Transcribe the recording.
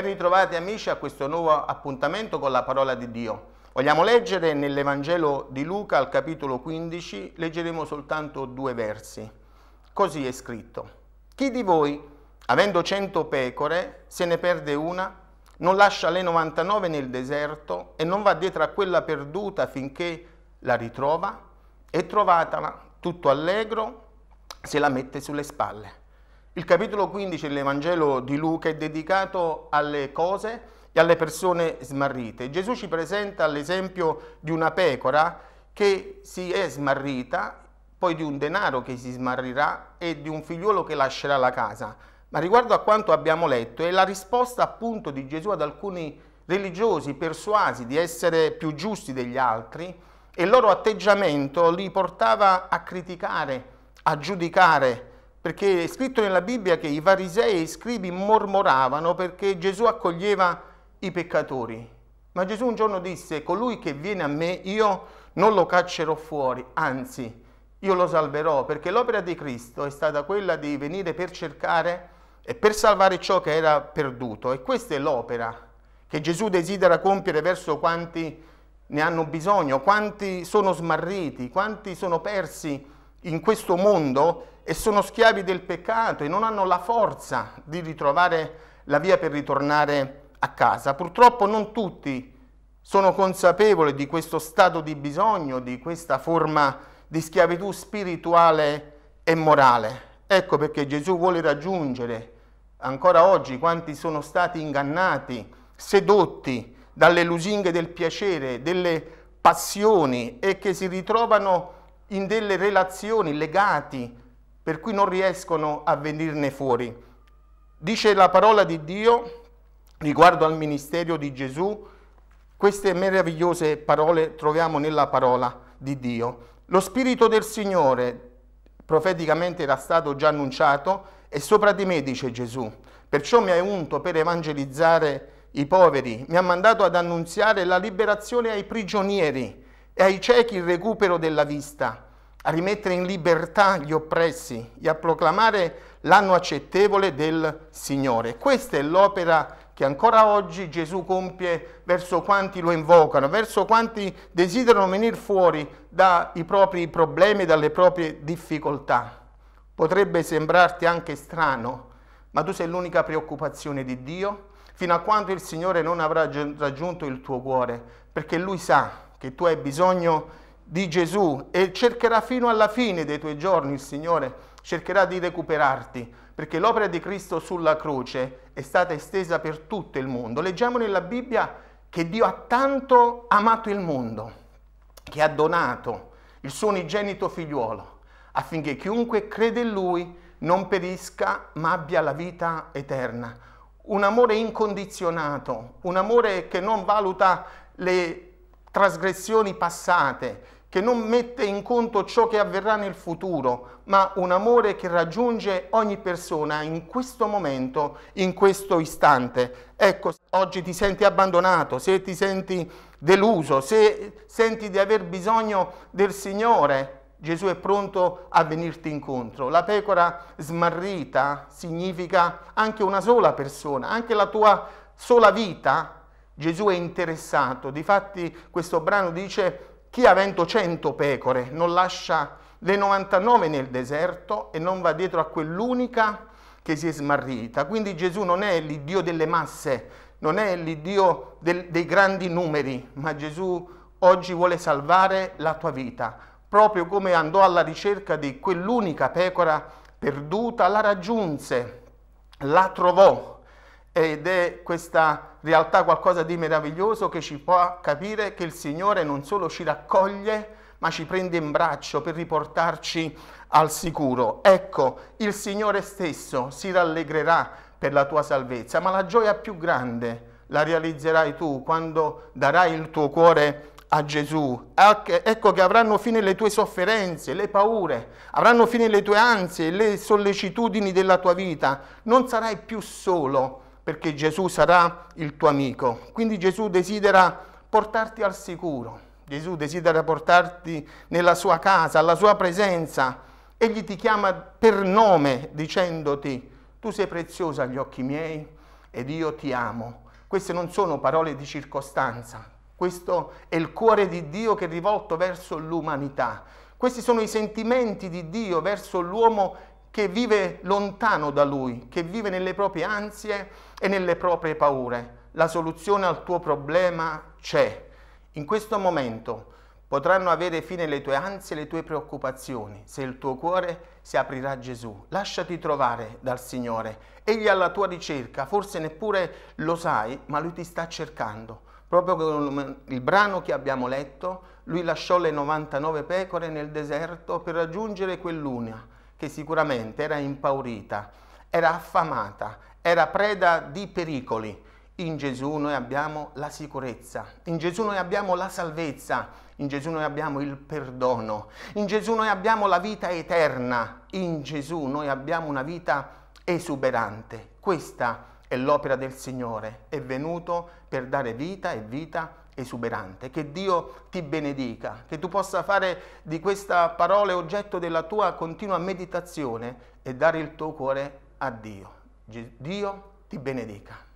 Ben ritrovati amici a questo nuovo appuntamento con la parola di Dio. Vogliamo leggere nell'Evangelo di Luca al capitolo 15, leggeremo soltanto due versi. Così è scritto. Chi di voi, avendo cento pecore, se ne perde una, non lascia le 99 nel deserto e non va dietro a quella perduta finché la ritrova e trovatela tutto allegro se la mette sulle spalle. Il capitolo 15 dell'Evangelo di Luca è dedicato alle cose e alle persone smarrite. Gesù ci presenta l'esempio di una pecora che si è smarrita, poi di un denaro che si smarrirà e di un figliuolo che lascerà la casa. Ma riguardo a quanto abbiamo letto, è la risposta appunto di Gesù ad alcuni religiosi persuasi di essere più giusti degli altri e il loro atteggiamento li portava a criticare, a giudicare, perché è scritto nella Bibbia che i farisei e i scribi mormoravano perché Gesù accoglieva i peccatori. Ma Gesù un giorno disse, colui che viene a me io non lo caccerò fuori, anzi io lo salverò, perché l'opera di Cristo è stata quella di venire per cercare e per salvare ciò che era perduto. E questa è l'opera che Gesù desidera compiere verso quanti ne hanno bisogno, quanti sono smarriti, quanti sono persi in questo mondo e sono schiavi del peccato e non hanno la forza di ritrovare la via per ritornare a casa. Purtroppo non tutti sono consapevoli di questo stato di bisogno, di questa forma di schiavitù spirituale e morale. Ecco perché Gesù vuole raggiungere ancora oggi quanti sono stati ingannati, sedotti dalle lusinghe del piacere, delle passioni e che si ritrovano in delle relazioni, legati, per cui non riescono a venirne fuori. Dice la parola di Dio riguardo al ministero di Gesù, queste meravigliose parole troviamo nella parola di Dio. Lo Spirito del Signore, profeticamente era stato già annunciato, è sopra di me, dice Gesù. Perciò mi ha unto per evangelizzare i poveri, mi ha mandato ad annunziare la liberazione ai prigionieri e ai ciechi il recupero della vista, a rimettere in libertà gli oppressi e a proclamare l'anno accettevole del Signore. Questa è l'opera che ancora oggi Gesù compie verso quanti lo invocano, verso quanti desiderano venire fuori dai propri problemi, dalle proprie difficoltà. Potrebbe sembrarti anche strano, ma tu sei l'unica preoccupazione di Dio fino a quando il Signore non avrà raggiunto il tuo cuore, perché Lui sa che tu hai bisogno di Gesù e cercherà fino alla fine dei tuoi giorni il Signore, cercherà di recuperarti, perché l'opera di Cristo sulla croce è stata estesa per tutto il mondo. Leggiamo nella Bibbia che Dio ha tanto amato il mondo, che ha donato il suo unigenito figliuolo, affinché chiunque crede in Lui non perisca ma abbia la vita eterna. Un amore incondizionato, un amore che non valuta le trasgressioni passate, che non mette in conto ciò che avverrà nel futuro, ma un amore che raggiunge ogni persona in questo momento, in questo istante. Ecco, oggi ti senti abbandonato, se ti senti deluso, se senti di aver bisogno del Signore, Gesù è pronto a venirti incontro. La pecora smarrita significa anche una sola persona, anche la tua sola vita Gesù è interessato, difatti questo brano dice chi avendo cento pecore non lascia le 99 nel deserto e non va dietro a quell'unica che si è smarrita. Quindi Gesù non è l'Iddio delle masse, non è l'Iddio dei grandi numeri, ma Gesù oggi vuole salvare la tua vita, proprio come andò alla ricerca di quell'unica pecora perduta, la raggiunse, la trovò ed è questa realtà qualcosa di meraviglioso che ci fa capire che il Signore non solo ci raccoglie, ma ci prende in braccio per riportarci al sicuro. Ecco, il Signore stesso si rallegrerà per la tua salvezza, ma la gioia più grande la realizzerai tu quando darai il tuo cuore a Gesù. Ecco, ecco che avranno fine le tue sofferenze, le paure, avranno fine le tue ansie, le sollecitudini della tua vita. Non sarai più solo perché Gesù sarà il tuo amico. Quindi Gesù desidera portarti al sicuro, Gesù desidera portarti nella sua casa, alla sua presenza. Egli ti chiama per nome dicendoti, tu sei preziosa agli occhi miei ed io ti amo. Queste non sono parole di circostanza, questo è il cuore di Dio che è rivolto verso l'umanità. Questi sono i sentimenti di Dio verso l'uomo che vive lontano da Lui, che vive nelle proprie ansie e nelle proprie paure. La soluzione al tuo problema c'è. In questo momento potranno avere fine le tue ansie e le tue preoccupazioni se il tuo cuore si aprirà a Gesù. Lasciati trovare dal Signore. Egli è alla tua ricerca, forse neppure lo sai, ma Lui ti sta cercando. Proprio con il brano che abbiamo letto, Lui lasciò le 99 pecore nel deserto per raggiungere quell'una che sicuramente era impaurita, era affamata, era preda di pericoli. In Gesù noi abbiamo la sicurezza, in Gesù noi abbiamo la salvezza, in Gesù noi abbiamo il perdono, in Gesù noi abbiamo la vita eterna, in Gesù noi abbiamo una vita esuberante. Questa è l'opera del Signore, è venuto per dare vita e vita esuberante. Che Dio ti benedica, che tu possa fare di questa parola oggetto della tua continua meditazione e dare il tuo cuore a Dio. Dio ti benedica.